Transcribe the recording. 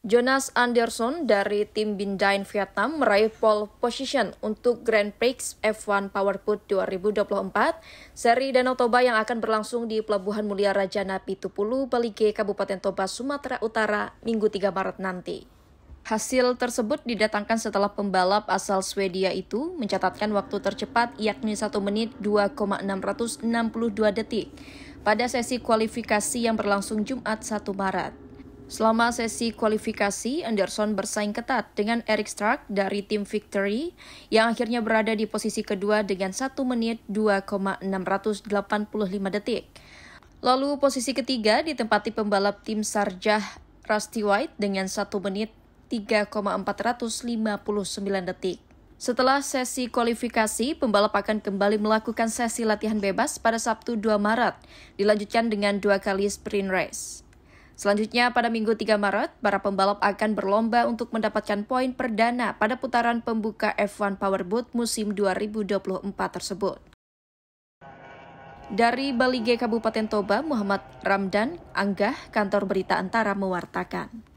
Jonas Anderson dari tim Bindain Vietnam meraih pole position untuk Grand Prix F1 Powerboat 2024 seri Danau Toba yang akan berlangsung di Pelabuhan Mulia Raja Napi Tupulu, Balige, Kabupaten Toba, Sumatera Utara, Minggu 3 Maret nanti. Hasil tersebut didatangkan setelah pembalap asal Swedia itu mencatatkan waktu tercepat yakni 1 menit 2,662 detik pada sesi kualifikasi yang berlangsung Jumat 1 Maret. Selama sesi kualifikasi, Anderson bersaing ketat dengan Eric Stark dari tim Victory yang akhirnya berada di posisi kedua dengan 1 menit 2,685 detik. Lalu posisi ketiga ditempati pembalap tim Sarjah Rusty White dengan 1 menit 3,459 detik. Setelah sesi kualifikasi, pembalap akan kembali melakukan sesi latihan bebas pada Sabtu 2 Maret, dilanjutkan dengan dua kali sprint race. Selanjutnya, pada Minggu 3 Maret, para pembalap akan berlomba untuk mendapatkan poin perdana pada putaran pembuka F1 Powerboat musim 2024 tersebut. Dari Balige Kabupaten Toba, Muhammad Ramdan, Anggah, Kantor Berita Antara mewartakan.